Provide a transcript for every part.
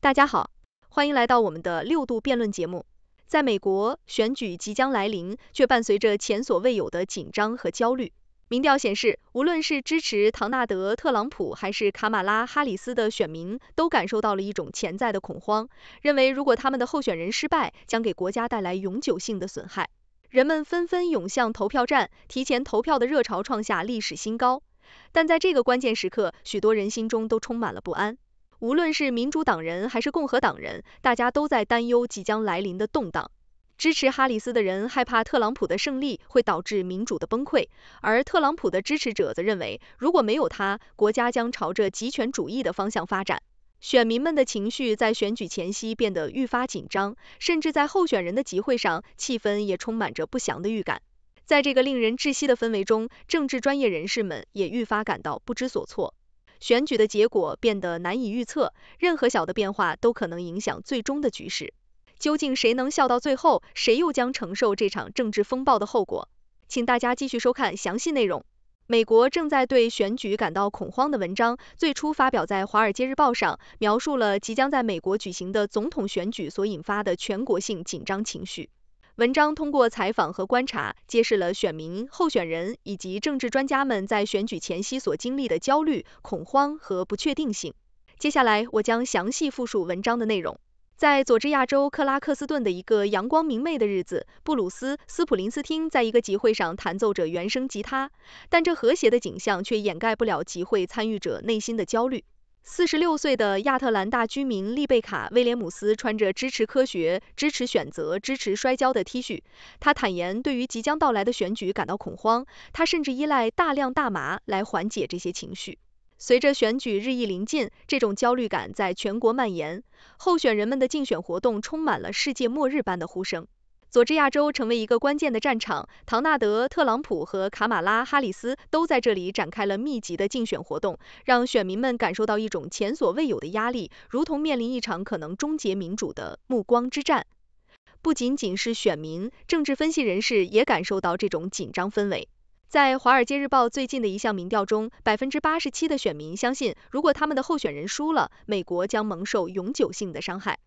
大家好，欢迎来到我们的六度辩论节目。在美国，选举即将来临，却伴随着前所未有的紧张和焦虑。民调显示，无论是支持唐纳德·特朗普还是卡马拉·哈里斯的选民，都感受到了一种潜在的恐慌，认为如果他们的候选人失败，将给国家带来永久性的损害。人们纷纷涌向投票站，提前投票的热潮创下历史新高。但在这个关键时刻，许多人心中都充满了不安。无论是民主党人还是共和党人，大家都在担忧即将来临的动荡。支持哈里斯的人害怕特朗普的胜利会导致民主的崩溃，而特朗普的支持者则认为，如果没有他，国家将朝着极权主义的方向发展。选民们的情绪在选举前夕变得愈发紧张，甚至在候选人的集会上，气氛也充满着不祥的预感。在这个令人窒息的氛围中，政治专业人士们也愈发感到不知所措。选举的结果变得难以预测，任何小的变化都可能影响最终的局势。究竟谁能笑到最后，谁又将承受这场政治风暴的后果？请大家继续收看详细内容。美国正在对选举感到恐慌的文章最初发表在《华尔街日报》上，描述了即将在美国举行的总统选举所引发的全国性紧张情绪。文章通过采访和观察，揭示了选民、候选人以及政治专家们在选举前夕所经历的焦虑、恐慌和不确定性。接下来，我将详细复述文章的内容。在佐治亚州克拉克斯顿的一个阳光明媚的日子，布鲁斯·斯普林斯汀在一个集会上弹奏着原声吉他，但这和谐的景象却掩盖不了集会参与者内心的焦虑。四十六岁的亚特兰大居民丽贝卡·威廉姆斯穿着支持科学、支持选择、支持摔跤的 T 恤。她坦言，对于即将到来的选举感到恐慌。她甚至依赖大量大麻来缓解这些情绪。随着选举日益临近，这种焦虑感在全国蔓延。候选人们的竞选活动充满了世界末日般的呼声。佐治亚州成为一个关键的战场，唐纳德·特朗普和卡马拉·哈里斯都在这里展开了密集的竞选活动，让选民们感受到一种前所未有的压力，如同面临一场可能终结民主的“目光之战”。不仅仅是选民，政治分析人士也感受到这种紧张氛围。在《华尔街日报》最近的一项民调中，百分之八十七的选民相信，如果他们的候选人输了，美国将蒙受永久性的伤害。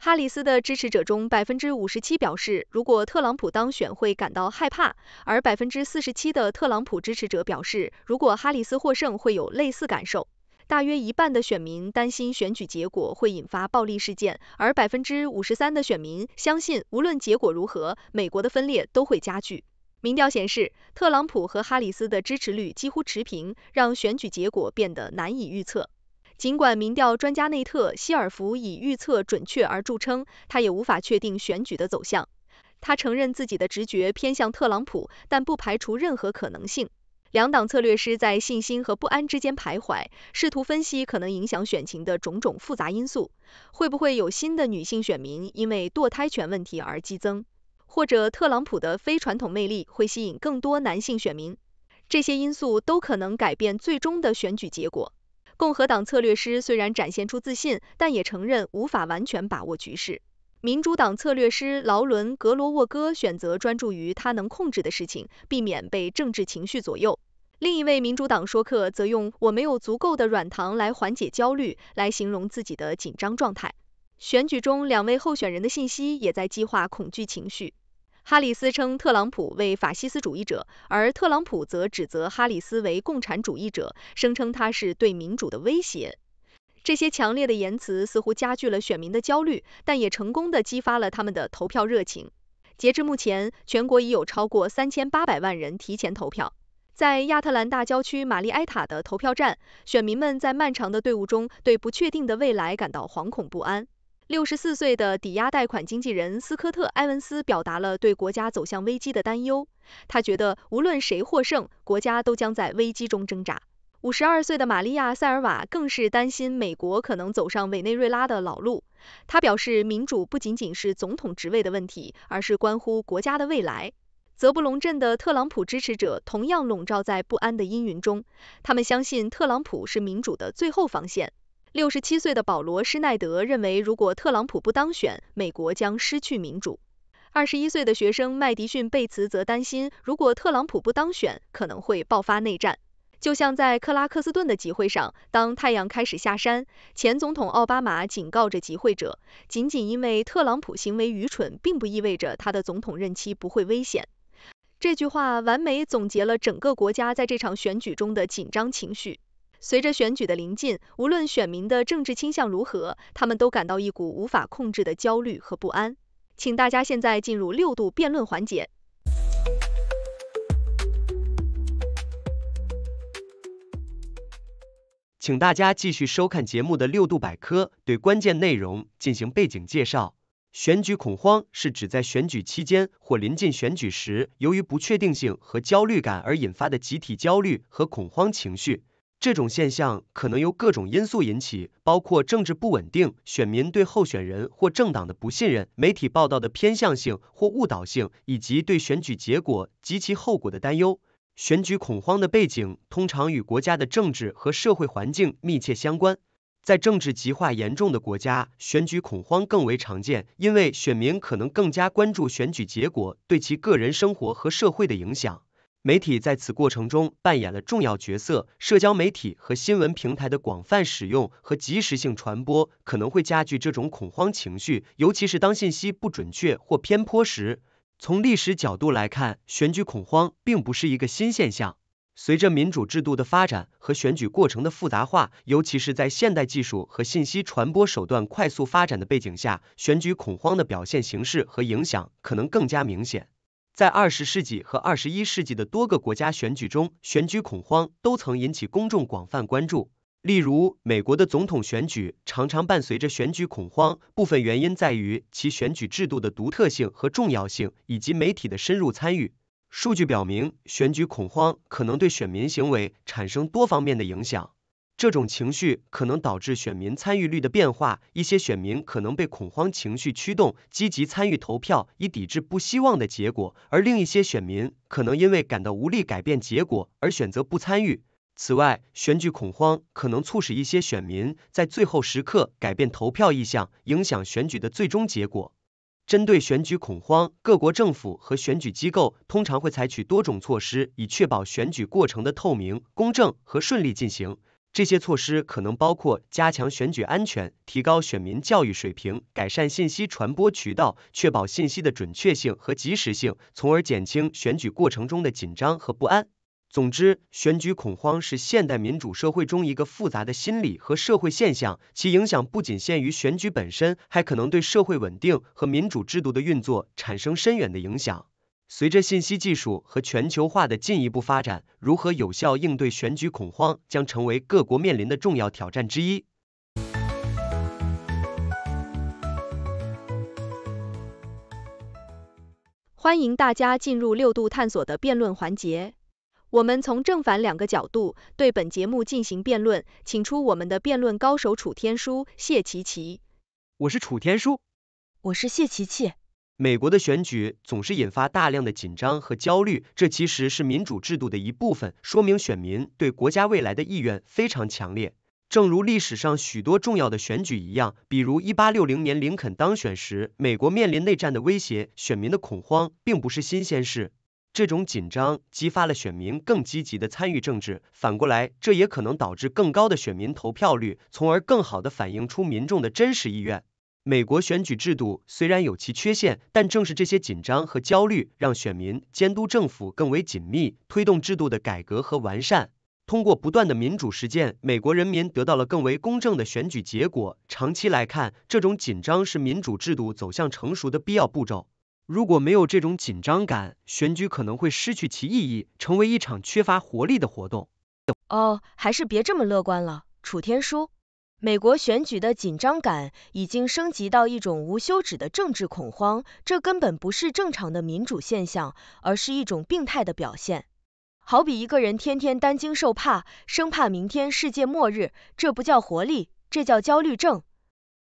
哈里斯的支持者中，百分之五十七表示，如果特朗普当选会感到害怕；而百分之四十七的特朗普支持者表示，如果哈里斯获胜会有类似感受。大约一半的选民担心选举结果会引发暴力事件，而百分之五十三的选民相信，无论结果如何，美国的分裂都会加剧。民调显示，特朗普和哈里斯的支持率几乎持平，让选举结果变得难以预测。尽管民调专家内特·希尔弗以预测准确而著称，他也无法确定选举的走向。他承认自己的直觉偏向特朗普，但不排除任何可能性。两党策略师在信心和不安之间徘徊，试图分析可能影响选情的种种复杂因素。会不会有新的女性选民因为堕胎权问题而激增？或者特朗普的非传统魅力会吸引更多男性选民？这些因素都可能改变最终的选举结果。共和党策略师虽然展现出自信，但也承认无法完全把握局势。民主党策略师劳伦·格罗沃戈选择专注于他能控制的事情，避免被政治情绪左右。另一位民主党说客则用“我没有足够的软糖来缓解焦虑”来形容自己的紧张状态。选举中，两位候选人的信息也在激化恐惧情绪。哈里斯称特朗普为法西斯主义者，而特朗普则指责哈里斯为共产主义者，声称他是对民主的威胁。这些强烈的言辞似乎加剧了选民的焦虑，但也成功的激发了他们的投票热情。截至目前，全国已有超过三千八百万人提前投票。在亚特兰大郊区玛丽埃塔的投票站，选民们在漫长的队伍中，对不确定的未来感到惶恐不安。六十四岁的抵押贷款经纪人斯科特·埃文斯表达了对国家走向危机的担忧。他觉得，无论谁获胜，国家都将在危机中挣扎。五十二岁的玛利亚·塞尔瓦更是担心美国可能走上委内瑞拉的老路。他表示，民主不仅仅是总统职位的问题，而是关乎国家的未来。泽布隆镇的特朗普支持者同样笼罩在不安的阴云中。他们相信特朗普是民主的最后防线。六十七岁的保罗·施奈德认为，如果特朗普不当选，美国将失去民主。二十一岁的学生麦迪逊·贝茨则担心，如果特朗普不当选，可能会爆发内战。就像在克拉克斯顿的集会上，当太阳开始下山，前总统奥巴马警告着集会者：“仅仅因为特朗普行为愚蠢，并不意味着他的总统任期不会危险。”这句话完美总结了整个国家在这场选举中的紧张情绪。随着选举的临近，无论选民的政治倾向如何，他们都感到一股无法控制的焦虑和不安。请大家现在进入六度辩论环节。请大家继续收看节目的六度百科，对关键内容进行背景介绍。选举恐慌是指在选举期间或临近选举时，由于不确定性和焦虑感而引发的集体焦虑和恐慌情绪。这种现象可能由各种因素引起，包括政治不稳定、选民对候选人或政党的不信任、媒体报道的偏向性或误导性，以及对选举结果及其后果的担忧。选举恐慌的背景通常与国家的政治和社会环境密切相关。在政治极化严重的国家，选举恐慌更为常见，因为选民可能更加关注选举结果对其个人生活和社会的影响。媒体在此过程中扮演了重要角色，社交媒体和新闻平台的广泛使用和及时性传播可能会加剧这种恐慌情绪，尤其是当信息不准确或偏颇时。从历史角度来看，选举恐慌并不是一个新现象。随着民主制度的发展和选举过程的复杂化，尤其是在现代技术和信息传播手段快速发展的背景下，选举恐慌的表现形式和影响可能更加明显。在二十世纪和二十一世纪的多个国家选举中，选举恐慌都曾引起公众广泛关注。例如，美国的总统选举常常伴随着选举恐慌，部分原因在于其选举制度的独特性和重要性，以及媒体的深入参与。数据表明，选举恐慌可能对选民行为产生多方面的影响。这种情绪可能导致选民参与率的变化，一些选民可能被恐慌情绪驱动，积极参与投票以抵制不希望的结果，而另一些选民可能因为感到无力改变结果而选择不参与。此外，选举恐慌可能促使一些选民在最后时刻改变投票意向，影响选举的最终结果。针对选举恐慌，各国政府和选举机构通常会采取多种措施，以确保选举过程的透明、公正和顺利进行。这些措施可能包括加强选举安全、提高选民教育水平、改善信息传播渠道、确保信息的准确性和及时性，从而减轻选举过程中的紧张和不安。总之，选举恐慌是现代民主社会中一个复杂的心理和社会现象，其影响不仅限于选举本身，还可能对社会稳定和民主制度的运作产生深远的影响。随着信息技术和全球化的进一步发展，如何有效应对选举恐慌将成为各国面临的重要挑战之一。欢迎大家进入六度探索的辩论环节，我们从正反两个角度对本节目进行辩论，请出我们的辩论高手楚天舒、谢琪琪。我是楚天舒。我是谢琪琪。美国的选举总是引发大量的紧张和焦虑，这其实是民主制度的一部分，说明选民对国家未来的意愿非常强烈。正如历史上许多重要的选举一样，比如一八六零年林肯当选时，美国面临内战的威胁，选民的恐慌并不是新鲜事。这种紧张激发了选民更积极的参与政治，反过来，这也可能导致更高的选民投票率，从而更好地反映出民众的真实意愿。美国选举制度虽然有其缺陷，但正是这些紧张和焦虑让选民监督政府更为紧密，推动制度的改革和完善。通过不断的民主实践，美国人民得到了更为公正的选举结果。长期来看，这种紧张是民主制度走向成熟的必要步骤。如果没有这种紧张感，选举可能会失去其意义，成为一场缺乏活力的活动。哦，还是别这么乐观了，楚天舒。美国选举的紧张感已经升级到一种无休止的政治恐慌，这根本不是正常的民主现象，而是一种病态的表现。好比一个人天天担惊受怕，生怕明天世界末日，这不叫活力，这叫焦虑症。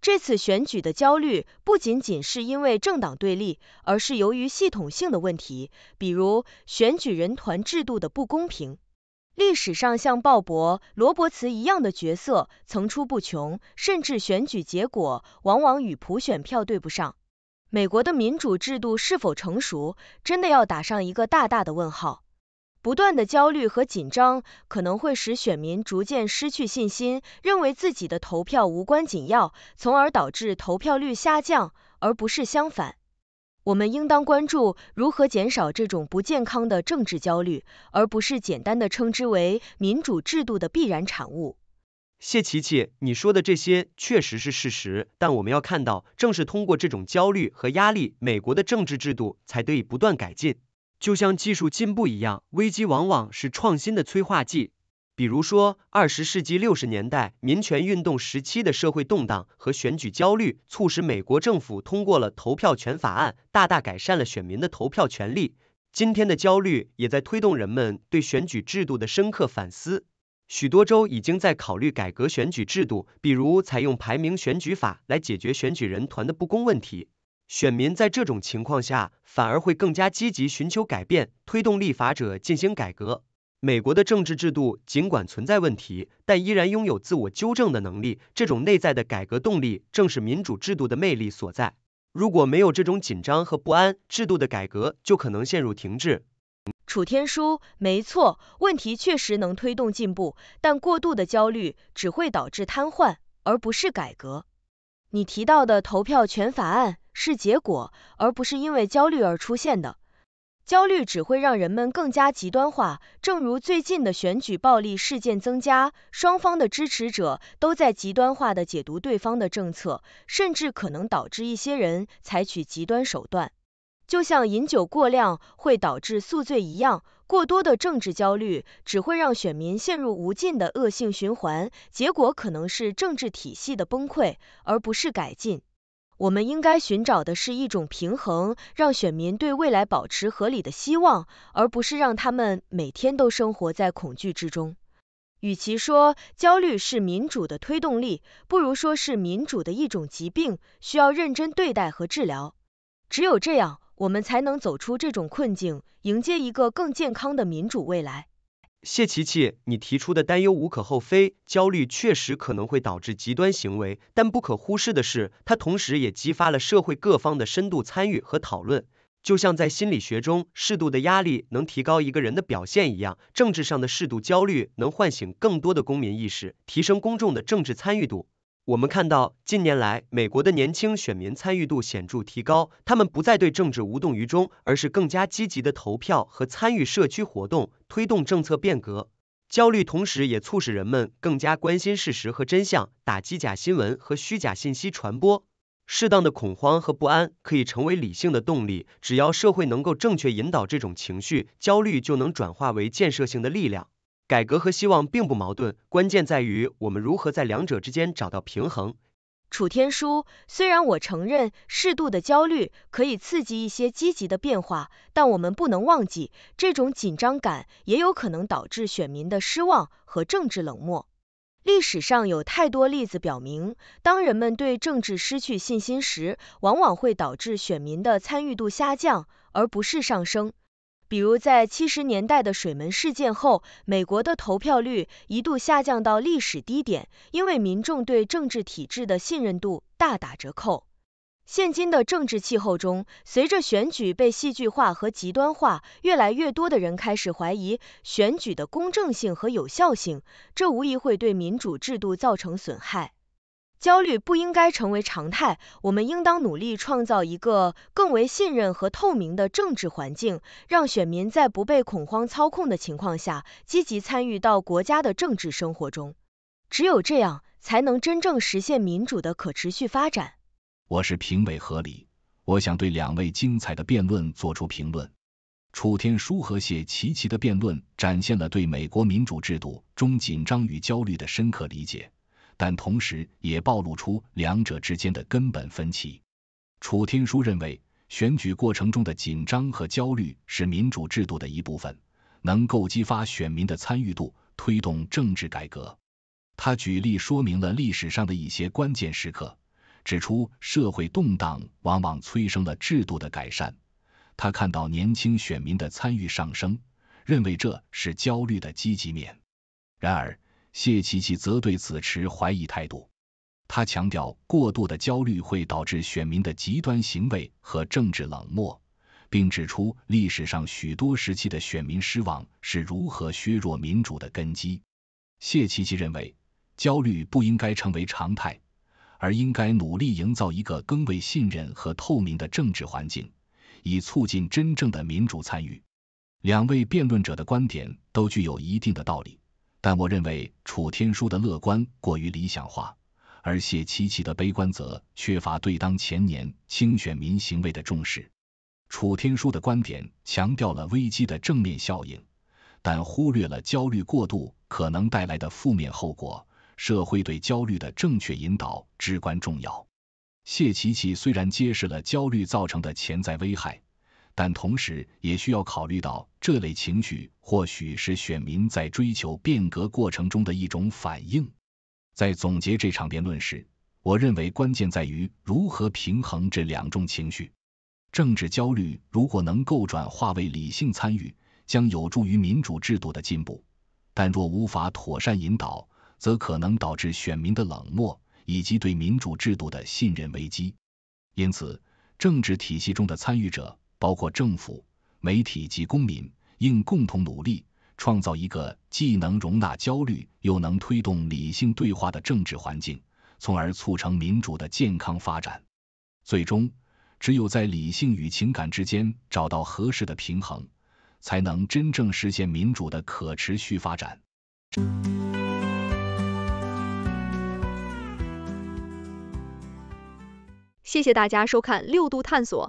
这次选举的焦虑不仅仅是因为政党对立，而是由于系统性的问题，比如选举人团制度的不公平。历史上像鲍勃、罗伯茨一样的角色层出不穷，甚至选举结果往往与普选票对不上。美国的民主制度是否成熟，真的要打上一个大大的问号。不断的焦虑和紧张可能会使选民逐渐失去信心，认为自己的投票无关紧要，从而导致投票率下降，而不是相反。我们应当关注如何减少这种不健康的政治焦虑，而不是简单的称之为民主制度的必然产物。谢琪琪，你说的这些确实是事实，但我们要看到，正是通过这种焦虑和压力，美国的政治制度才得以不断改进。就像技术进步一样，危机往往是创新的催化剂。比如说，二十世纪六十年代民权运动时期的社会动荡和选举焦虑，促使美国政府通过了《投票权法案》，大大改善了选民的投票权利。今天的焦虑也在推动人们对选举制度的深刻反思。许多州已经在考虑改革选举制度，比如采用排名选举法来解决选举人团的不公问题。选民在这种情况下，反而会更加积极寻求改变，推动立法者进行改革。美国的政治制度尽管存在问题，但依然拥有自我纠正的能力。这种内在的改革动力，正是民主制度的魅力所在。如果没有这种紧张和不安，制度的改革就可能陷入停滞。楚天舒，没错，问题确实能推动进步，但过度的焦虑只会导致瘫痪，而不是改革。你提到的投票权法案是结果，而不是因为焦虑而出现的。焦虑只会让人们更加极端化，正如最近的选举暴力事件增加，双方的支持者都在极端化的解读对方的政策，甚至可能导致一些人采取极端手段。就像饮酒过量会导致宿醉一样，过多的政治焦虑只会让选民陷入无尽的恶性循环，结果可能是政治体系的崩溃，而不是改进。我们应该寻找的是一种平衡，让选民对未来保持合理的希望，而不是让他们每天都生活在恐惧之中。与其说焦虑是民主的推动力，不如说是民主的一种疾病，需要认真对待和治疗。只有这样，我们才能走出这种困境，迎接一个更健康的民主未来。谢琪琪，你提出的担忧无可厚非，焦虑确实可能会导致极端行为，但不可忽视的是，它同时也激发了社会各方的深度参与和讨论。就像在心理学中，适度的压力能提高一个人的表现一样，政治上的适度焦虑能唤醒更多的公民意识，提升公众的政治参与度。我们看到，近年来美国的年轻选民参与度显著提高，他们不再对政治无动于衷，而是更加积极的投票和参与社区活动，推动政策变革。焦虑同时也促使人们更加关心事实和真相，打击假新闻和虚假信息传播。适当的恐慌和不安可以成为理性的动力，只要社会能够正确引导这种情绪，焦虑就能转化为建设性的力量。改革和希望并不矛盾，关键在于我们如何在两者之间找到平衡。楚天舒，虽然我承认适度的焦虑可以刺激一些积极的变化，但我们不能忘记，这种紧张感也有可能导致选民的失望和政治冷漠。历史上有太多例子表明，当人们对政治失去信心时，往往会导致选民的参与度下降，而不是上升。比如，在七十年代的水门事件后，美国的投票率一度下降到历史低点，因为民众对政治体制的信任度大打折扣。现今的政治气候中，随着选举被戏剧化和极端化，越来越多的人开始怀疑选举的公正性和有效性，这无疑会对民主制度造成损害。焦虑不应该成为常态，我们应当努力创造一个更为信任和透明的政治环境，让选民在不被恐慌操控的情况下积极参与到国家的政治生活中。只有这样，才能真正实现民主的可持续发展。我是评委何理，我想对两位精彩的辩论做出评论。楚天舒和谢琪琪的辩论展现了对美国民主制度中紧张与焦虑的深刻理解。但同时也暴露出两者之间的根本分歧。楚天舒认为，选举过程中的紧张和焦虑是民主制度的一部分，能够激发选民的参与度，推动政治改革。他举例说明了历史上的一些关键时刻，指出社会动荡往往催生了制度的改善。他看到年轻选民的参与上升，认为这是焦虑的积极面。然而，谢奇奇则对此持怀疑态度。他强调，过度的焦虑会导致选民的极端行为和政治冷漠，并指出历史上许多时期的选民失望是如何削弱民主的根基。谢奇奇认为，焦虑不应该成为常态，而应该努力营造一个更为信任和透明的政治环境，以促进真正的民主参与。两位辩论者的观点都具有一定的道理。但我认为楚天舒的乐观过于理想化，而谢琪琪的悲观则缺乏对当前年轻选民行为的重视。楚天舒的观点强调了危机的正面效应，但忽略了焦虑过度可能带来的负面后果。社会对焦虑的正确引导至关重要。谢琪琪虽然揭示了焦虑造成的潜在危害。但同时也需要考虑到，这类情绪或许是选民在追求变革过程中的一种反应。在总结这场辩论时，我认为关键在于如何平衡这两种情绪。政治焦虑如果能够转化为理性参与，将有助于民主制度的进步；但若无法妥善引导，则可能导致选民的冷漠以及对民主制度的信任危机。因此，政治体系中的参与者。包括政府、媒体及公民，应共同努力，创造一个既能容纳焦虑，又能推动理性对话的政治环境，从而促成民主的健康发展。最终，只有在理性与情感之间找到合适的平衡，才能真正实现民主的可持续发展。谢谢大家收看《六度探索》。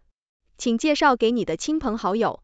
请介绍给你的亲朋好友。